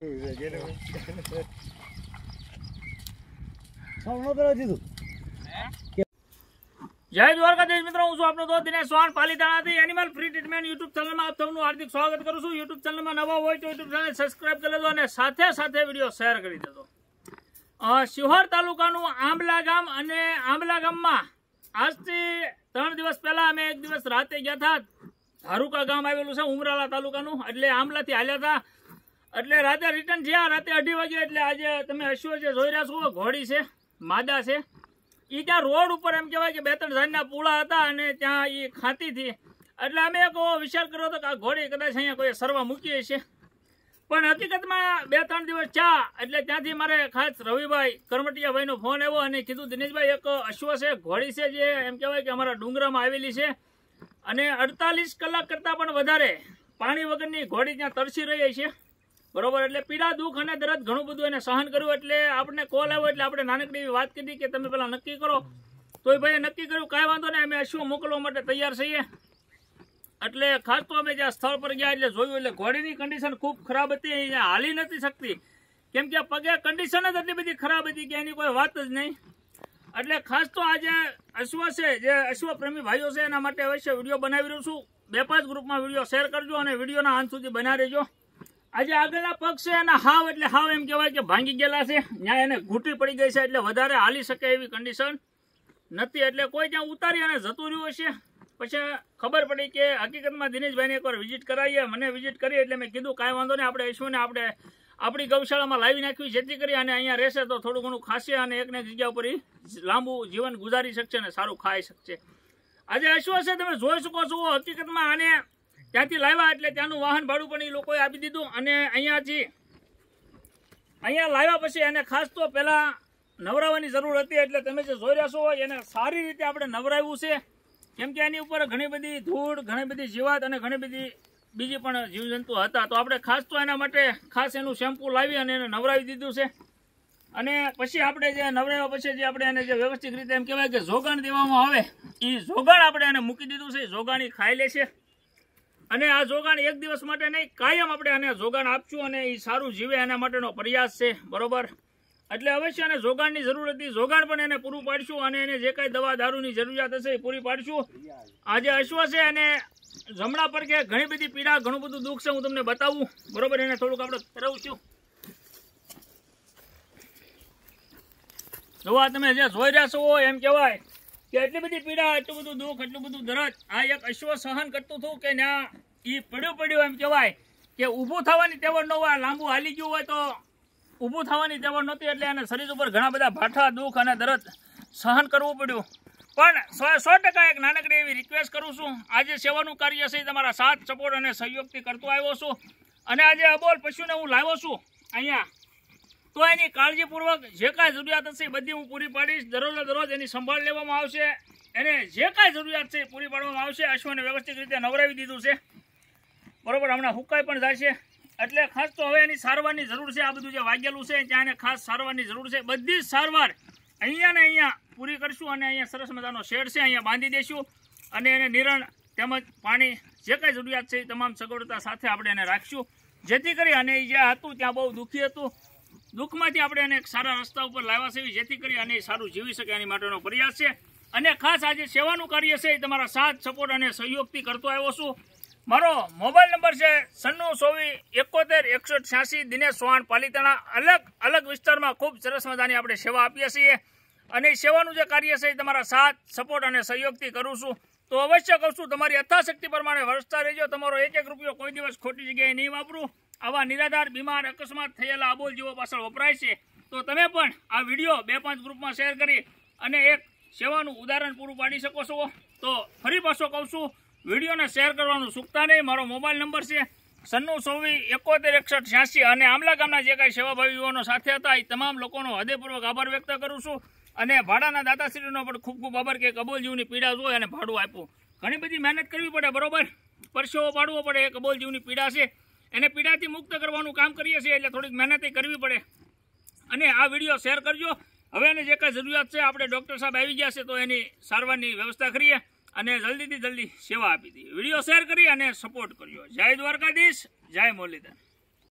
જય દ્વારકાધીશ મિત્રો હું છું આપનો દોસ્ત દિનેશ સોહાણ પાલીતાણાથી એનિમલ ફ્રી ટ્રીટમેન્ટ યુટ્યુબ ચેનલમાં આપ સૌનું હાર્દિક સ્વાગત કરું છું યુટ્યુબ ચેનલમાં નવા હોય તો યુટ્યુબ ચેનલ સબસ્ક્રાઇબ કરી લેજો અને સાથે સાથે વિડીયો શેર કરી દેજો શિહોર તાલુકાનું આંબલા ગામ અને આંબલા ગામમાં આજથી ત્રણ દિવસ પહેલા અમે એક દિવસ રાતે ગયા હતા ધારુકા ગામ આવેલું છે ઉમરાલા તાલુકાનું એટલે આંબલાથી હાલ્યા હતા એટલે રાતે રિટર્ન થયા રાતે અઢી વાગે એટલે આજે તમે હસ્યો છે જોઈ રહ્યા છો ઘોડી છે માદા છે એ ત્યાં રોડ ઉપર એમ કહેવાય કે બે ત્રણ ઝાડના પૂળા હતા અને ત્યાં એ ખાતી હતી એટલે અમે એક વિચાર કર્યો હતો કે આ ઘોડી કદાચ અહીંયા કોઈ સરવા મૂકીએ છીએ પણ હકીકતમાં બે ત્રણ દિવસ ચા એટલે ત્યાંથી મારે ખાસ રવિભાઈ કરમટીયાભાઈનો ફોન આવ્યો અને કીધું દિનેશભાઈ એક અશ્વ છે ઘોડી છે જે એમ કહેવાય કે અમારા ડુંગરામાં આવેલી છે અને અડતાલીસ કલાક કરતાં પણ વધારે પાણી વગરની ઘોડી ત્યાં તરસી રહી છે બરોબર એટલે પીડા દુઃખ અને દર્દ ઘણું બધું એને સહન કર્યું એટલે આપણે કોલ આવ્યો એટલે આપણે નાનકડી એવી વાત કીધી કે તમે પેલા નક્કી કરો તો એ ભાઈ નક્કી કર્યું કાંઈ વાંધો નહીં અમે અશ્વ મોકલવા માટે તૈયાર છીએ એટલે ખાસ તો અમે જ્યાં સ્થળ પર ગયા એટલે જોયું એટલે ઘોડીની કન્ડિશન ખૂબ ખરાબ હતી અહીંયા હાલી નથી શકતી કેમ કે પગે કન્ડિશન જ એટલી બધી ખરાબ હતી કે એની કોઈ વાત જ નહીં એટલે ખાસ તો આજે અશ્વ છે જે અશ્વ પ્રેમી ભાઈઓ છે એના માટે અવશ્ય વિડીયો બનાવી રહ્યો છું બે પાંચ ગ્રુપમાં વિડીયો શેર કરજો અને વિડીયોના અંત સુધી બનાવી રહેજો આજે આગળના પક્ષ છે એના હાવ એટલે હાવ એમ કહેવાય કે ભાંગી ગયેલા છે ત્યાં એને ઘૂંટી પડી ગઈ છે એટલે વધારે હાલી શકે એવી કન્ડિશન નથી એટલે કોઈ ત્યાં ઉતારી અને જતું રહ્યું હશે પછી ખબર પડી કે હકીકતમાં દિનેશભાઈને એકવાર વિઝિટ કરાવીએ મને વિઝિટ કરી એટલે મેં કીધું કાંઈ વાંધો નહીં આપણે ઈશુને આપણે આપણી ગૌશાળામાં લાવી નાખ્યું જેથી કરી અને અહીંયા રહેશે તો થોડું ઘણું ખાશે અને એકને જગ્યા ઉપર લાંબુ જીવન ગુજારી શકશે અને સારું ખાઈ શકશે આજે ઈશુ છે તમે જોઈ શકો છો હકીકતમાં આને ત્યાંથી લાવ્યા એટલે ત્યાંનું વાહન ભાડું પણ એ લોકોએ આપી દીધું અને અહીંયાથી અહીંયા લાવ્યા પછી એને ખાસ તો પહેલાં નવરાવવાની જરૂર હતી એટલે તમે જે જોઈ રહ્યા છો એને સારી રીતે આપણે નવરાવ્યું છે કેમ કે એની ઉપર ઘણી બધી ધૂળ ઘણી બધી જીવાત અને ઘણી બધી બીજી પણ જીવજંતુ હતા તો આપણે ખાસ તો એના માટે ખાસ એનું શેમ્પૂ લાવી અને એને નવરાવી દીધું છે અને પછી આપણે જે નવરાવ્યા પછી જે આપણે એને જે વ્યવસ્થિત રીતે એમ કહેવાય કે જોગાણ દેવામાં આવે એ જોગાણ આપણે એને મૂકી દીધું છે જોગાણ એ ખાઈ લે છે અને આ જોગાણ એક દિવસ માટે નહીં કાયમ આપણે આને જોગાણ આપશું અને એ સારું જીવે એના માટેનો પ્રયાસ છે બરોબર એટલે અવશ્ય એને જોગાણની જરૂર હતી જોગાણ પણ એને પૂરું પાડશું અને એને જે કાંઈ દવા દારૂની જરૂરિયાત હશે એ પૂરી પાડશું આજે અશ્વ છે અને જમણા પર કે ઘણી બધી પીડા ઘણું બધું દુઃખ છે હું તમને બતાવું બરોબર એને થોડુંક આપણે છું જોવા તમે જે જોઈ રહ્યા છો એમ કહેવાય કેટલી બધી પીડા એટલું બધું દુઃખ એટલું બધું દરદ આ એક અશ્વ સહન કરતું હતું કે ના એ પડ્યું પડ્યું એમ કહેવાય કે ઊભું થવાની ટેવર ન હોય લાંબુ હાલી ગયું હોય તો ઊભું થવાની તેવડ નહોતી એટલે એના શરીર ઉપર ઘણા બધા ભાઠા દુઃખ અને દરજ સહન કરવું પડ્યું પણ સો સો ટકા એક નાનકડી એવી રિક્વેસ્ટ કરું છું આજે સેવાનું કાર્ય છે તમારા સાથ સપોર્ટ અને સહયોગથી કરતો આવ્યો છું અને આજે અબોલ પશુને હું લાવ્યો છું અહીંયા તો એની કાળજીપૂર્વક જે કાંઈ જરૂરિયાત હશે બધી હું પૂરી પાડીશ દરરોજ દરરોજ એની સંભાળ લેવામાં આવશે એને જે કાંઈ જરૂરિયાત છે પૂરી પાડવામાં આવશે અશ્વને વ્યવસ્થિત રીતે નવરાવી દીધું છે બરોબર હમણાં હુકાઈ પણ જશે એટલે ખાસ તો હવે એની સારવારની જરૂર છે આ બધું જે વાગેલું છે ત્યાં એને ખાસ સારવારની જરૂર છે બધી સારવાર અહીંયા ને અહીંયા પૂરી કરશું અને અહીંયા સરસ મજાનો શેડ છે અહીંયા બાંધી દઈશું અને એને નિરણ તેમજ પાણી જે કાંઈ જરૂરિયાત છે એ તમામ સગવડતા સાથે આપણે એને રાખશું જેથી કરી અને એ જ્યાં હતું ત્યાં બહુ દુઃખી હતું દુઃખમાંથી આપણે એને સારા રસ્તા ઉપર લાવવા છે જેથી કરી અને સારું જીવી શકે એની માટેનો પ્રયાસ છે અને ખાસ આજે સેવાનું કાર્ય છે એ તમારા સાથ સપોર્ટ અને સહયોગથી કરતો આવ્યો છું મારો મોબાઈલ નંબર છે સન્નુ સોવી એકોતેર એકસો છ્યાસી દિનેશ ચૌહાણ પાલિતાણા અલગ અલગ વિસ્તારમાં ખૂબ સરસ મજાની આપણે સેવા આપીએ છીએ અને સેવાનું જે કાર્ય છે એ તમારા સાથ સપોર્ટ અને સહયોગથી કરું છું તો અવશ્ય કહું છું તમારી યથાશક્તિ પ્રમાણે વરસતા રહેજો તમારો એક એક રૂપિયો કોઈ દિવસ ખોટી જગ્યાએ નહીં વાપરું આવા નિરાધાર બીમાર અકસ્માત થયેલા આબોલ જીવો પાછળ વપરાય છે તો તમે પણ આ વિડીયો બે પાંચ ગ્રુપમાં શેર કરી અને એક સેવાનું ઉદાહરણ પૂરું પાડી શકો છો તો ફરી પાછો કહું છું વિડીયોને શેર કરવાનું ચૂકતા નહીં મારો મોબાઈલ નંબર છે સન્નું સોવી એકોતેર એકસઠ છ્યાસી અને આમલા ગામના જે કાંઈ સેવાભાવી યુવાનો સાથે હતા એ તમામ લોકોનો હૃદયપૂર્વક આભાર વ્યક્ત કરું છું અને ભાડાના દાદાશ્રીનો પણ ખૂબ ખૂબ આભાર કે કબોલજીવની પીડા જોઈ અને ભાડું આપ્યું ઘણી બધી મહેનત કરવી પડે બરાબર પરસેવો પાડવો પડે એ કબોલજીવની પીડા છે એને પીડાથી મુક્ત કરવાનું કામ કરીએ છીએ એટલે થોડીક મહેનત કરવી પડે અને આ વિડીયો શેર કરજો હવે એને જે કાંઈ જરૂરિયાત છે આપણે ડૉક્ટર સાહેબ આવી ગયા છે તો એની સારવારની વ્યવસ્થા કરીએ અને જલ્દીથી જલ્દી સેવા આપી દઈએ વિડીયો શેર કરી અને સપોર્ટ કરજો જય દ્વારકાધીશ જય મોલિદાન